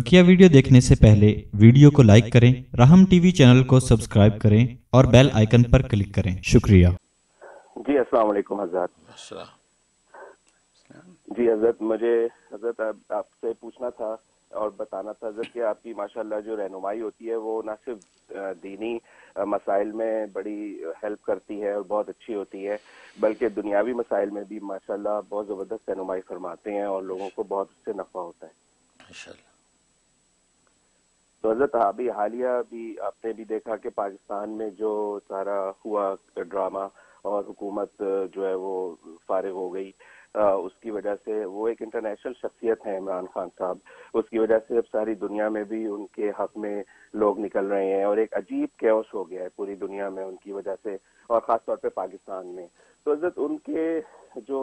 बकिया वीडियो देखने से पहले वीडियो को लाइक करें राहम टीवी चैनल को सब्सक्राइब करें और बेल आइकन पर क्लिक करें शुक्रिया जी अस्सलाम वालेकुम हजरत जी हजरत मुझे हजरत आपसे पूछना था और बताना था हजरत कि आपकी माशाल्लाह जो रहनुमाई होती है वो ना सिर्फ दीनी मसाइल में बड़ी हेल्प करती है और बहुत अच्छी होती है बल्कि दुनियावी मसाइल में भी माशाल्लाह बहुत ज़बरदस्त रहनुमाई फरमाते हैं और लोगों को बहुत उससे नफा होता है माशाल्लाह तो हजरत अभी हालिया भी आपने भी देखा कि पाकिस्तान में जो सारा हुआ ड्रामा और हुकूमत जो है वो फारिग हो गई आ, उसकी वजह से वो एक इंटरनेशनल शख्सियत है इमरान खान साहब उसकी वजह से अब सारी दुनिया में भी उनके हक में लोग निकल रहे हैं और एक अजीब कैश हो गया है पूरी दुनिया में उनकी वजह से और खासतौर पर पाकिस्तान में तो हजरत उनके जो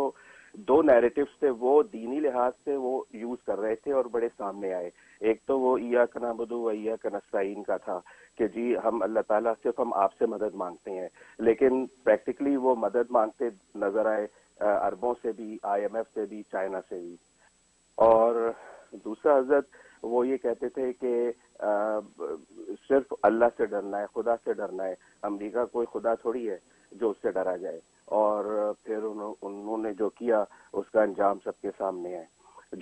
दो नैरेटिव थे वो दीनी लिहाज से वो यूज कर रहे थे और बड़े सामने आए एक तो वो ईया कना बदू वैया कनस्ताइन का था कि जी हम अल्लाह ताला सिर्फ हम आपसे मदद मांगते हैं लेकिन प्रैक्टिकली वो मदद मांगते नजर आए अरबों से भी आईएमएफ से भी चाइना से भी और दूसरा हजरत वो ये कहते थे कि सिर्फ अल्लाह से डरना है खुदा से डरना है अमरीका कोई खुदा थोड़ी है जो उससे डरा जाए और फिर उन्होंने जो किया उसका अंजाम सबके सामने है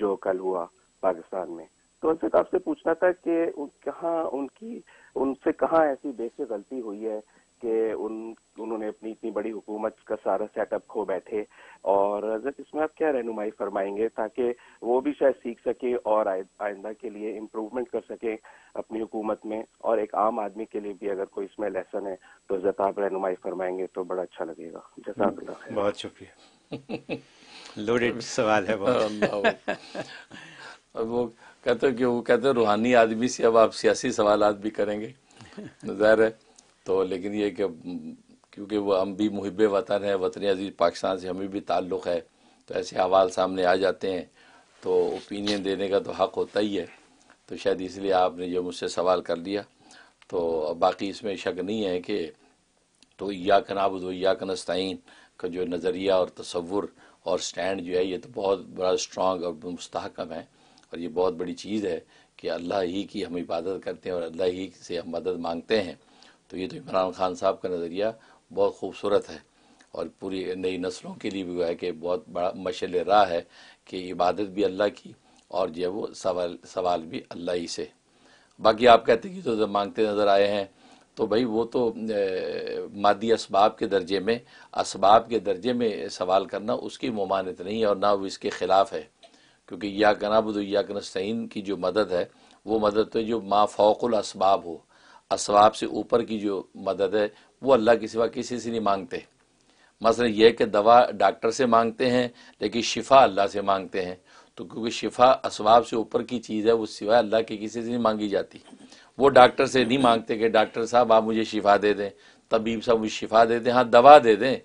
जो कल हुआ पाकिस्तान में तो अर्षित तो आपसे पूछना था कि कहाँ उनकी उनसे कहाँ ऐसी बेसिक गलती हुई है कि उन उन्होंने अपनी इतनी बड़ी हुकूमत का सारा सेटअप खो बैठे और हजरत इसमें आप क्या रहनुमाई फरमाएंगे ताकि वो भी शायद सीख सके और आइंदा के लिए इम्प्रूवमेंट कर सके अपनी हुकूमत में और एक आम आदमी के लिए भी अगर कोई इसमें लेसन है तो हजरत तो आप रहनुमाई फरमाएंगे तो बड़ा अच्छा लगेगा जैसा बहुत शुक्रिया लोडेड सवाल है वो कहते कि वो कहते रूहानी आदमी से अब आप सियासी सवाल भी करेंगे ज़ाहिर है तो लेकिन ये कि क्योंकि वो हम भी मुहब वतन है वतन अजीज़ पाकिस्तान से हमें भी ताल्लुक़ है तो ऐसे हवाल सामने आ जाते हैं तो ओपिनियन देने का तो हक़ होता ही है तो शायद इसलिए आपने जो मुझसे सवाल कर लिया तो बाकी इसमें शक नहीं है कि तो या कनाबुद या कनस्तीन का जो नज़रिया और तस्वुर और स्टैंड जो है ये तो बहुत बड़ा स्ट्रॉन्ग और मुस्तकम है और ये बहुत बड़ी चीज़ है कि अल्लाह ही की हम इबादत करते हैं और अल्लाह ही से हम मदद मांगते हैं तो ये तो इमरान खान साहब का नज़रिया बहुत खूबसूरत है और पूरी नई नस्लों के लिए भी हुआ है कि बहुत बड़ा मशल राह है कि इबादत भी अल्लाह की और जो वो सवाल सवाल भी अल्लाह ही से बाकी आप कहते कि जो तो मांगते नज़र आए हैं तो भाई वो तो मादी इसबाब के दर्जे में इसबाब के दर्जे में सवाल करना उसकी ममानत नहीं है और ना वो इसके ख़िलाफ़ है क्योंकि या कनाबुद या कनस्तैन की जो मदद है वो मदद तो जो माँ फोकुल इसबाब हो इसबाब से ऊपर की जो मदद है वो अल्लाह के सिवा किसी से नहीं मांगते मसला यह कि दवा डॉक्टर से मांगते हैं लेकिन शिफा अल्लाह से मांगते हैं तो क्योंकि शिफा इसबाब से ऊपर की चीज़ है वो सिवा अल्लाह के किसी से नहीं मांगी जाती वो डॉक्टर से नहीं मांगते कि डॉक्टर साहब आप मुझे शिफा दे दें तबीब साहब मुझे शिफा दे दें हाँ दवा दे दें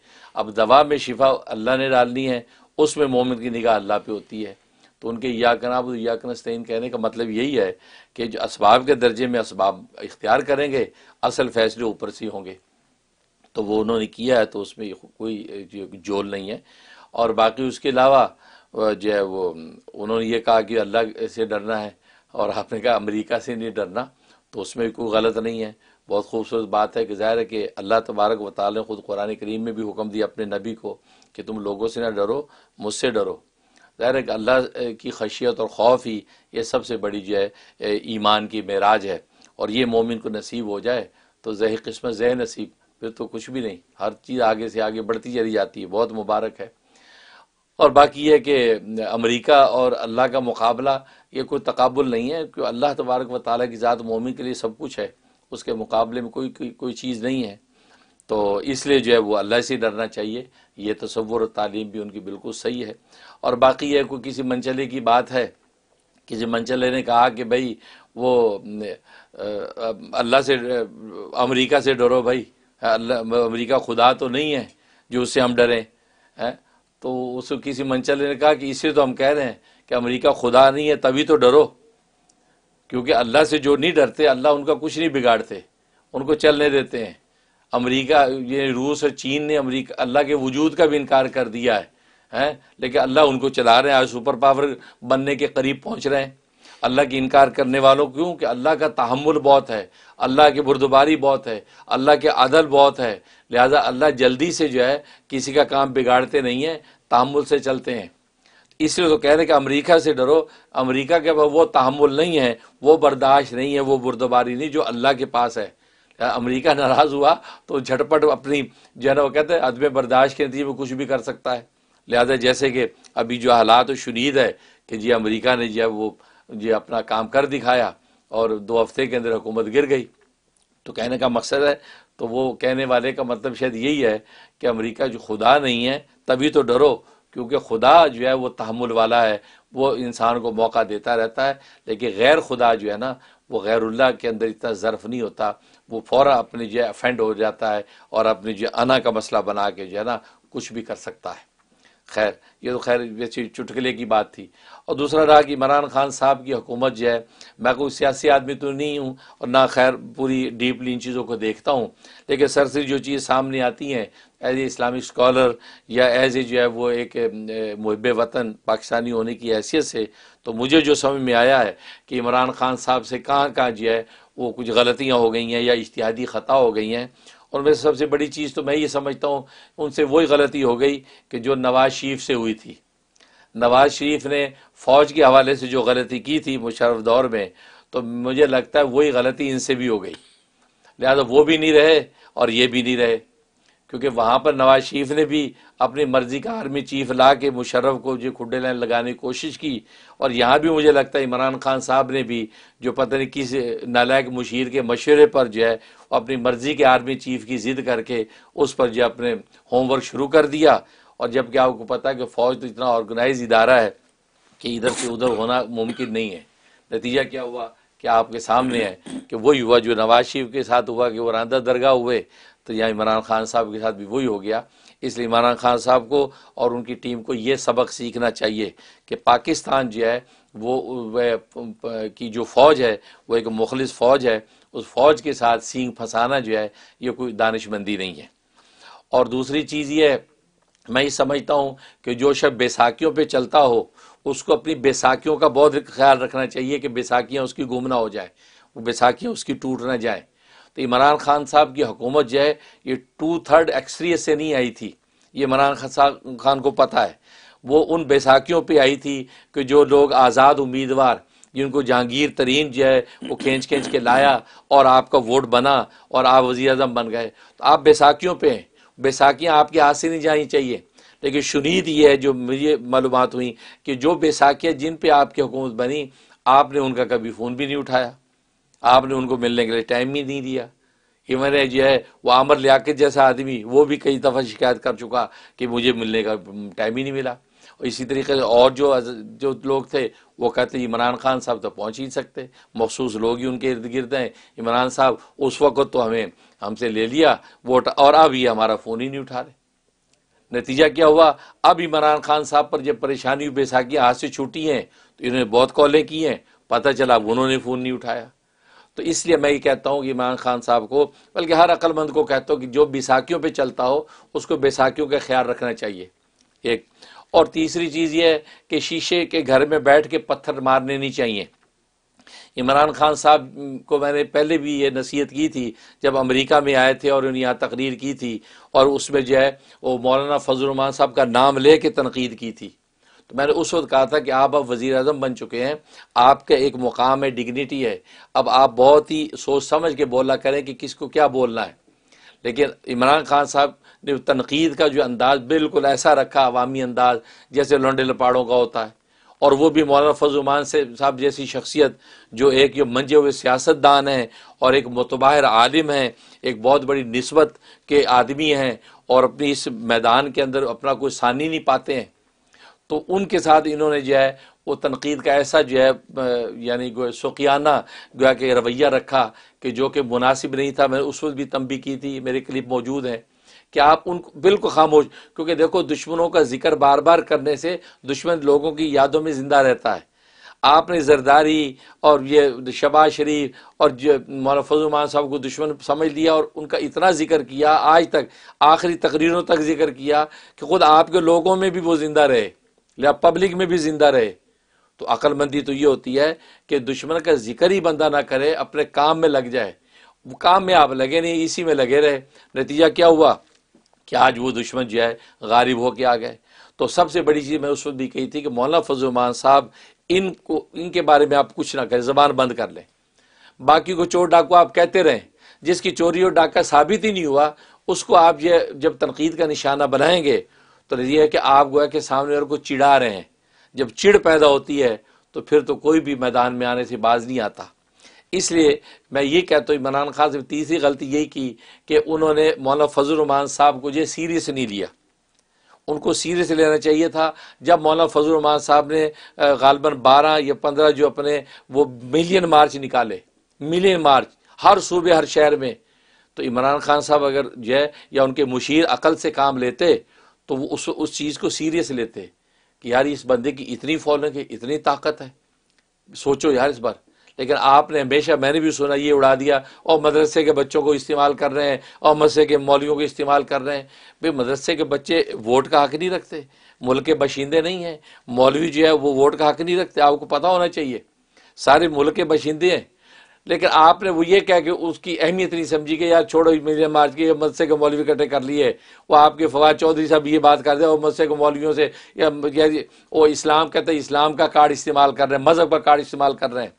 अब दवा में शिफा अल्लाह ने डालनी है उसमें मोमिन की निगाह अल्लाह पे होती है तो उनके याकनाब याकनस्तैन कहने का मतलब यही है कि जो इसबाब के दर्जे में इसबाब इख्तियार करेंगे असल फैसले ऊपर से होंगे तो वो उन्होंने किया है तो उसमें कोई जोल नहीं है और बाकी उसके अलावा जो है वो उन्होंने ये कहा कि अल्लाह से डरना है और आपने कहा अमरीका से नहीं डरना तो उसमें कोई गलत नहीं है बहुत खूबसूरत बात है कि ज़ाहिर है कि अल्लाह तबारक वाली ने ख़ुद कुरान करीम में भी हुक्म दिया अपने नबी को कि तुम लोगों से ना डरो मुझसे डरो ज़ाहिर है कि अल्लाह की खशियत और खौफ ही ये सबसे बड़ी जो है ईमान की मराज है और ये मोमिन को नसीब हो जाए तो जह किस्मत जह नसीब फिर तो कुछ भी नहीं हर चीज़ आगे से आगे बढ़ती चली जाती है बहुत मुबारक है और बाकी यह कि अमरीका और अल्लाह का मुकाबला ये कोई तकबुल नहीं है क्योंकि अल्लाह तबारक व ताली की ज़ात मोमिन के लिए सब कुछ है उसके मुकाबले में कोई कोई, कोई चीज़ नहीं है तो इसलिए जो है वो अल्लाह से डरना चाहिए ये तस्वुर तालीम भी उनकी बिल्कुल सही है और बाकी यह कोई किसी मंचले की बात है किसी मंचले ने कहा कि भाई वो अल्लाह से अमेरिका से डरो भाई अमेरिका खुदा तो नहीं है जो उससे हम डरें हैं तो उस किसी मंचले ने कहा कि इसे तो हम कह रहे हैं कि अमेरिका खुदा नहीं है तभी तो डरो क्योंकि अल्लाह से जो नहीं डरते अल्लाह उनका कुछ नहीं बिगाड़ते उनको चलने देते हैं अमेरिका ये रूस और चीन ने अमेरिका अल्लाह के वजूद का भी इनकार कर दिया है हैं लेकिन अल्लाह उनको चला रहे हैं आज सुपर पावर बनने के करीब पहुंच रहे हैं अल्लाह की इनकार करने वालों क्यों कि अल्लाह का तहमुल बहुत है अल्लाह की बुरदबारी बहुत है अल्लाह के अदल बहुत है लिहाजा अल्लाह जल्दी से जो है किसी का काम बिगाड़ते नहीं है तहमुल से चलते हैं इसलिए तो कह रहे कि अमरीका से डरो अमरीका के वो तहमुल नहीं है वो बर्दाश्त नहीं है वो बुरदबारी नहीं जो अल्लाह के पास है अमेरिका नाराज़ हुआ तो झटपट अपनी जो है ना वो कहते हैं अदम बर्दाश्त के नतीजे में कुछ भी कर सकता है लिहाजा जैसे कि अभी जो हालात तो शुनीद है कि जी अमेरिका ने जो वो जो अपना काम कर दिखाया और दो हफ्ते के अंदर हुकूमत गिर गई तो कहने का मकसद है तो वो कहने वाले का मतलब शायद यही है कि अमरीका जो खुदा नहीं है तभी तो डरो क्योंकि खुदा जो है वो तहमुल वाला है वो इंसान को मौका देता रहता है लेकिन गैर खुदा जो है ना वो गैरुल्ला के अंदर इतना ज़र्फ नहीं होता वो फ़ौर अपने जो अफेंड हो जाता है और अपने जो अना का मसला बना के जो है ना कुछ भी कर सकता है खैर ये तो खैर वैसे चुटकले की बात थी और दूसरा रहा कि इमरान खान साहब की हुकूमत जो है मैं कोई सियासी आदमी तो नहीं हूँ और ना खैर पूरी डीपली इन चीज़ों को देखता हूँ लेकिन सर से जो चीज़ सामने आती हैं एज ए इस्लामिक स्कॉलर या एज ए जो है वो एक महब वतन पाकिस्तानी होने की हैसियत से तो मुझे जो समझ में आया है कि इमरान खान साहब से कहाँ कहाँ जो है वो कुछ गलतियाँ हो गई हैं या इश्तिहादी ख़ता हो गई हैं उनमें सबसे बड़ी चीज़ तो मैं ये समझता हूँ उनसे वही गलती हो गई कि जो नवाज शरीफ से हुई थी नवाज शरीफ ने फ़ौज के हवाले से जो गलती की थी मुशरफ दौर में तो मुझे लगता है वही गलती इनसे भी हो गई लिहाजा वो भी नहीं रहे और ये भी नहीं रहे क्योंकि वहाँ पर नवाज शरीफ ने भी अपनी मर्ज़ी का आर्मी चीफ ला के मुशर्रफ को जो खुडे लाइन लगाने की कोशिश की और यहाँ भी मुझे लगता है इमरान खान साहब ने भी जो पता नहीं किस नालायक मुशीर के मशवरे पर जो है अपनी मर्ज़ी के आर्मी चीफ की ज़िद करके उस पर जो अपने होमवर्क शुरू कर दिया और जबकि आपको पता है कि फ़ौज तो इतना ऑर्गेनाइज इदारा है कि इधर से उधर होना मुमकिन नहीं है नतीजा क्या हुआ क्या आपके सामने है कि वही हुआ जो नवाज शरीफ के साथ हुआ कि वो रांदा दरगाह हुए तो यहाँ इमरान खान साहब के साथ भी वही हो गया इसलिए इमरान खान साहब को और उनकी टीम को ये सबक सीखना चाहिए कि पाकिस्तान जो है वो की जो फ़ौज है वो एक मुखलिस फ़ौज है उस फ़ौज के साथ सींग फंसाना जो है ये कोई दानशमंदी नहीं है और दूसरी चीज़ ये है मैं ये समझता हूँ कि जो शब बैसाखियों पर चलता हो उसको अपनी बैसाखियों का बहुत ख्याल रखना चाहिए कि बैसाखियाँ उसकी गुम ना हो जाए वो बैसाखियाँ उसकी टूट ना जाएँ तो इमरान खान साहब की हुकूमत जो है ये टू थर्ड एक्सरी से नहीं आई थी ये इमरान खान खान को पता है वो उन बैसाखियों पे आई थी कि जो लोग आज़ाद उम्मीदवार जिनको जहांगीर तरीन जो है वो खींच खींच के लाया और आपका वोट बना और आप वजी अजम बन गए तो आप बैसाखियों पे हैं बैसाखियाँ आपके हाथ से नहीं जानी चाहिए लेकिन शुनीद ये है जो मुझे मालूम हुई कि जो बैसाखियाँ जिन पर आपकी हुकूमत बनी आपने उनका कभी फ़ोन भी नहीं उठाया आपने उनको मिलने के लिए टाइम ही नहीं दिया मैंने जो है वो आमर लियाकत जैसा आदमी वो भी कई दफ़ा शिकायत कर चुका कि मुझे मिलने का टाइम ही नहीं मिला और इसी तरीके से और जो जो लोग थे वो कहते इमरान खान साहब तो पहुंच ही सकते मखसूस लोग ही उनके इर्द गिर्द हैं इमरान साहब उस वक्त तो हमें हमसे ले लिया वोट और अब ये हमारा फ़ोन ही नहीं उठा रहे नतीजा क्या हुआ अब इमरान खान साहब पर जब परेशानी बैसाखी हाथ से छूटी हैं तो इन्होंने बहुत कॉलें की हैं पता चला अब उन्होंने फ़ोन नहीं उठाया तो इसलिए मैं ये कहता हूँ कि इमरान खान साहब को बल्कि हर अक्लमंद को कहता हूँ कि जो बैसाखियों पर चलता हो उसको बैसाखियों का ख्याल रखना चाहिए एक और तीसरी चीज़ ये है कि शीशे के घर में बैठ के पत्थर मारने नहीं चाहिए इमरान खान साहब को मैंने पहले भी ये नसीहत की थी जब अमेरिका में आए थे और उन्हें यहाँ तकरीर की थी और उसमें जो है वो मौलाना फजलरमान साहब का नाम ले के तनकीद की थी तो मैंने उस वक्त कहा था कि आप अब वज़ी अजम बन चुके हैं आपका एक मुकाम है डिग्निटी है अब आप बहुत ही सोच समझ के बोला करें कि किसको क्या बोलना है लेकिन इमरान खान साहब ने तनकीद का जो अंदाज़ बिल्कुल ऐसा रखा अवामी अंदाज़ जैसे लंडे लपाड़ों का होता है और वो भी मौलाना फजुमान से साहब जैसी शख्सियत जो एक ये मंजे हुए सियासतदान हैं और एक मतबाहर आलिम हैं एक बहुत बड़ी नस्बत के आदमी हैं और अपनी इस मैदान के अंदर अपना कोई सानी नहीं पाते हैं तो उनके साथ इन्होंने जो है वो तनकीद का ऐसा जो है यानी शोकियाना गोया के रवैया रखा कि जो कि मुनासिब नहीं था मैंने उस वक्त भी तंबी की थी मेरे क्लिप मौजूद हैं कि आप उन बिल्कुल खामोश क्योंकि देखो दुश्मनों का जिक्र बार बार करने से दुश्मन लोगों की यादों में ज़िंदा रहता है आपने जरदारी और ये शबाज शरीफ और मौलाना फजलमान साहब को दुश्मन समझ लिया और उनका इतना जिक्र किया आज तक आखिरी तकरीरों तक जिक्र किया कि खुद आपके लोगों में भी वो ज़िंदा रहे लिहाजा पब्लिक में भी जिंदा रहे तो अक्लमंदी तो ये होती है कि दुश्मन का जिक्र ही बंदा ना करे अपने काम में लग जाए काम में आप लगे नहीं इसी में लगे रहे नतीजा क्या हुआ कि आज वो दुश्मन जो है हो होके आ गए तो सबसे बड़ी चीज़ मैं उस वक्त भी कही थी कि मौलाना फजलमान साहब इनको इनके बारे में आप कुछ ना करें जबान बंद कर लें बाकी को चोर डाकू आप कहते रहें जिसकी चोरी और डाका साबित ही नहीं हुआ उसको आप ये जब तनकीद का निशाना बनाएंगे तो यह है कि आप गोया के सामने और को चिढ़ा रहे हैं जब चिड़ पैदा होती है तो फिर तो कोई भी मैदान में आने से बाज नहीं आता इसलिए मैं ये कहता हूँ इमरान खान से तीसरी गलती यही की कि उन्होंने मौलाना रमान साहब को जो सीरियस नहीं लिया उनको सीरियस लेना चाहिए था जब मौलाना रमान साहब ने गालबा बारह या पंद्रह जो अपने वो मिलियन मार्च निकाले मिलियन मार्च हर सूबे हर शहर में तो इमरान खान साहब अगर जो है या उनके मुशीर अकल से काम लेते तो वो उस उस चीज़ को सीरियस लेते हैं कि यार इस बंदे की इतनी फॉलोइंग है इतनी ताकत है सोचो यार इस बार लेकिन आपने हमेशा मैंने भी सुना ये उड़ा दिया और मदरसे के बच्चों को इस्तेमाल कर रहे हैं और मदरसे के मौलियों को इस्तेमाल कर रहे हैं भाई मदरसे के बच्चे वोट का हक नहीं रखते मुल्क के बशिंदे नहीं हैं मौलवी जो है वो वोट का हक नहीं रखते आपको पता होना चाहिए सारे मुल्क के बशिंदे हैं लेकिन आपने वो ये कह के उसकी अहमियत नहीं समझी कि यार छोड़ो मेरे मार्च के मदसे के मौलवी इकट्ठे कर लिए वो आपके फवाद चौधरी साहब ये बात कर हैं और मदसे के मौलवियों से या, या वो इस्लाम कहते हैं इस्लाम का कार्ड इस्तेमाल कर रहे हैं मज़हब का कार्ड इस्तेमाल कर रहे हैं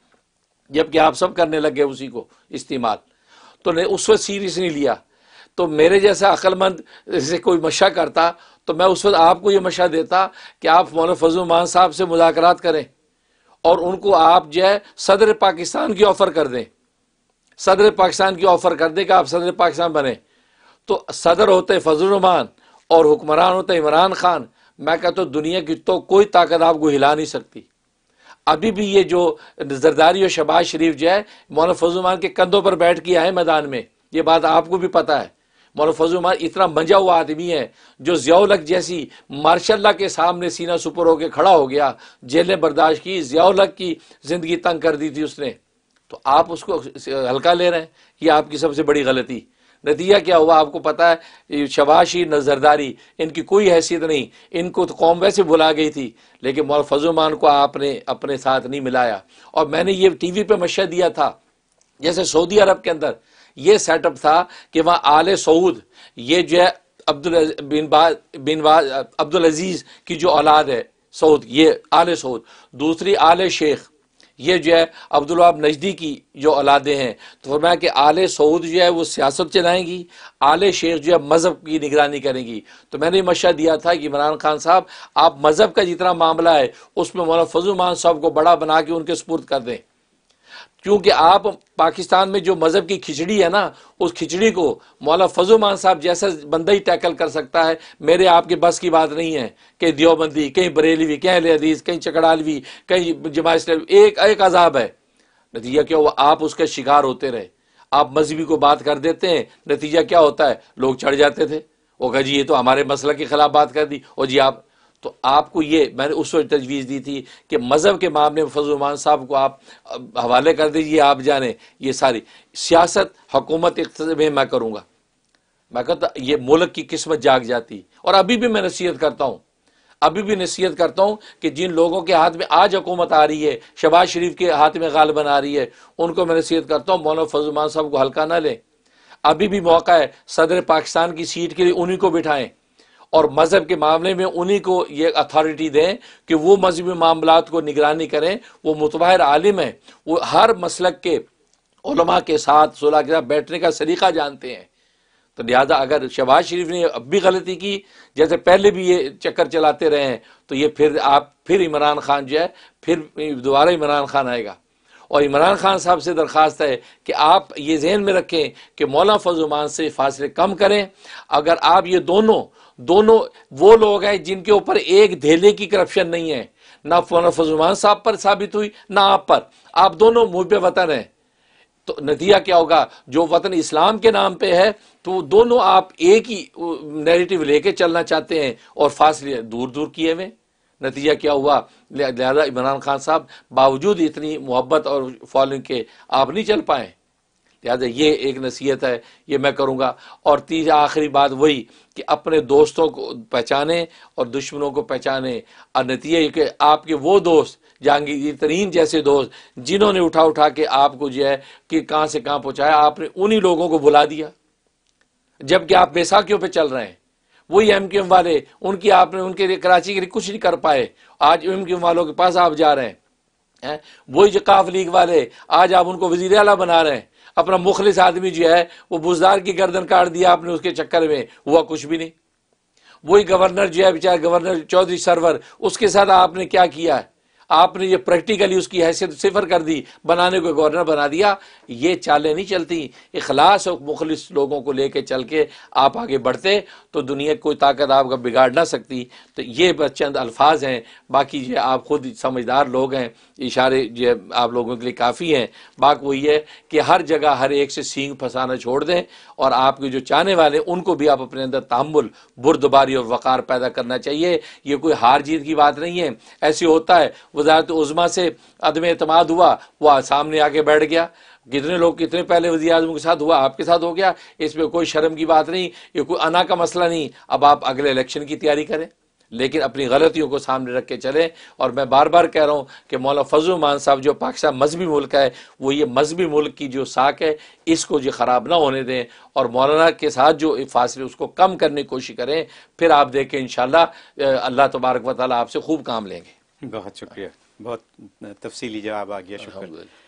जबकि आप सब करने लग गए उसी को इस्तेमाल तो ने उस वक्त सीरियस नहीं लिया तो मेरे जैसा अक्लमंद जैसे कोई मशा करता तो मैं उस वक्त आपको ये मशा देता कि आप मौलाना फजल मान साहब से मुजाकर करें और उनको आप जो है सदर पाकिस्तान की ऑफ़र कर दें सदर पाकिस्तान की ऑफ़र कर दें कि आप सदर पाकिस्तान बने तो सदर होते फजल रमान और हुक्मरान होते इमरान खान मैं कहता हूँ दुनिया की तो कोई ताकत आपको हिला नहीं सकती अभी भी ये जो जरदारी और शबाज शरीफ जो है मौलाना फजल रमान के कंधों पर बैठ के आए मैदान में ये बात आपको भी पता है मौलाना फजल उमर इतना मंजा हुआ आदमी है जो जियालक जैसी मार्शल्ला के सामने सीना सुपर होकर खड़ा हो गया जेलें बर्दाश्त की जियालक की ज़िंदगी तंग कर दी थी उसने तो आप उसको हल्का ले रहे हैं ये आपकी सबसे बड़ी गलती नतीजा क्या हुआ आपको पता है शबाशी नज़रदारी इनकी कोई हैसियत नहीं इनको तो कौम वैसे भुला गई थी लेकिन मौल फजुमान को आपने अपने साथ नहीं मिलाया और मैंने ये टी वी पर मशा दिया था जैसे सऊदी अरब के अंदर ये सेटअप था कि वहाँ आल सऊद ये जो है अब्दुल बिन बाज बिन बाज अब्दुल अजीज़ की जो औलाद है सऊद ये आल सऊद दूसरी आल शेख ये जो है अब्दुलवाब नजदी की जो औलादे हैं तो फरमाया कि आल सऊद जो है वो सियासत चलाएंगी आल शेख जो है मज़हब की निगरानी करेंगी तो मैंने मशा दिया था कि इमरान खान साहब आप मज़हब का जितना मामला है उसमें मौलाना फजुलमान साहब को बड़ा बना के उनके सपुर्द कर दें क्योंकि आप पाकिस्तान में जो मज़हब की खिचड़ी है ना उस खिचड़ी को मौला फजुमान साहब जैसा बंदा ही टैकल कर सकता है मेरे आपके बस की बात नहीं है कहीं दियोबंदी कहीं बरेलवी कहीं हदीस कहीं चकड़ालवी कहीं जमात एक एक अजाब है नतीजा क्या हुआ आप उसका शिकार होते रहे आप मजहबी को बात कर देते हैं नतीजा क्या होता है लोग चढ़ जाते थे वो कहा जी ये तो हमारे मसला के खिलाफ बात कर दी और जी आप तो आपको ये मैंने उस वक्त तजवीज़ दी थी कि मज़हब के मामले में फजलमान साहब को आप हवाले कर दीजिए आप जाने ये सारी सियासत हकूमत में मैं करूँगा मैं कहता ये मुल्क की किस्मत जाग जाती और अभी भी मैं नसीहत करता हूँ अभी भी नसीहत करता हूँ कि जिन लोगों के हाथ में आज हुकूमत आ रही है शबाज शरीफ के हाथ में गालबन आ रही है उनको मैं नसीहत करता हूँ मौलाना फजलमान साहब को हल्का ना लें अभी भी मौका है सदर पाकिस्तान की सीट के लिए उन्हीं को बिठाएं और मज़हब के मामले में उन्हीं को ये अथॉरिटी दें कि वो मजहबी मामला को निगरानी करें वो मुतबाहर आलिम है वो हर मसलक के उलमा के साथ सुलह के साथ बैठने का सलीका जानते हैं तो लिहाजा अगर शहबाज शरीफ ने अब भी गलती की जैसे पहले भी ये चक्कर चलाते रहे हैं तो ये फिर आप फिर इमरान खान जो है फिर दोबारा इमरान खान आएगा और इमरान खान साहब से दरख्वास्त है कि आप ये जहन में रखें कि मौला फजुमान से फासले कम करें अगर आप ये दोनों दोनों वो लोग हैं जिनके ऊपर एक धेले की करप्शन नहीं है ना फजुमान साहब पर साबित हुई ना आप पर आप दोनों मुहब वतन हैं तो नतीजा क्या होगा जो वतन इस्लाम के नाम पे है तो दोनों आप एक ही नैरेटिव लेके चलना चाहते हैं और फासले दूर दूर किए हुए नतीजा क्या हुआ लिहाजा इमरान खान साहब बावजूद इतनी मोहब्बत और फॉलोइंग के आप नहीं चल पाए लिहाजा ये एक नसीहत है ये मैं करूँगा और तीसरा आखिरी बात वही कि अपने दोस्तों को पहचाने और दुश्मनों को पहचाने और नतीजे कि आपके वो दोस्त जहांगीर तरीन जैसे दोस्त जिन्होंने उठा उठा के आपको जो है कि कहाँ से कहाँ पहुँचाया आपने उन्हीं लोगों को बुला दिया जबकि आप बैसाखियों पर चल रहे हैं वही एम क्यू एम वाले उनकी आपने उनके लिए कराची के लिए कुछ नहीं कर पाए आज एम क्यू एम वालों के पास आप जा रहे हैं वही जो काफ लीग वाले आज आप उनको वजीर अला बना रहे हैं अपना मुखलिस आदमी जो है वो बुजदार की गर्दन काट दिया आपने उसके चक्कर में हुआ कुछ भी नहीं वही गवर्नर जो है बेचारा गवर्नर चौधरी सरवर उसके साथ आपने क्या किया है आपने ये प्रैक्टिकली उसकी हैसियत सिफर कर दी बनाने को गवर्नर बना दिया ये चालें नहीं चलती अखलास और मुखलिस लोगों को ले कर चल के आप आगे बढ़ते तो दुनिया कोई ताकत आपका बिगाड़ ना सकती तो ये बस चंद अल्फाज हैं बाकी ये आप खुद समझदार लोग हैं इशारे जो आप लोगों के लिए काफ़ी हैं बात वही है कि हर जगह हर एक से सींग फंसाना छोड़ दें और आपके जो चाहने वाले उनको भी आप अपने अंदर तामुल बुरदबारी और वक़ार पैदा करना चाहिए ये कोई हार जीत की बात नहीं है ऐसे होता है वो वजारत उज़मा से अदम अतमाद हुआ वह सामने आके बैठ गया कितने लोग कितने पहले वजी अजम के साथ हुआ आपके साथ हो गया इसमें कोई शर्म की बात नहीं ये कोई अना का मसला नहीं अब आप अगले इलेक्शन की तैयारी करें लेकिन अपनी गलतियों को सामने रख के चलें और मैं बार बार कह रहा हूँ कि मौला फजल मान साहब जो पाकिस्तान मजहबी मुल्क है वो ये मजहबी मुल्क की जो साख है इसको जो ख़राब ना होने दें और मौलाना के साथ जो फासले उसको कम करने की कोशिश करें फिर आप देखें इन अल्लाह तबारक वाली आपसे खूब काम लेंगे बहुत शुक्रिया बहुत तफसीली जवाब आ गया शुक्रिया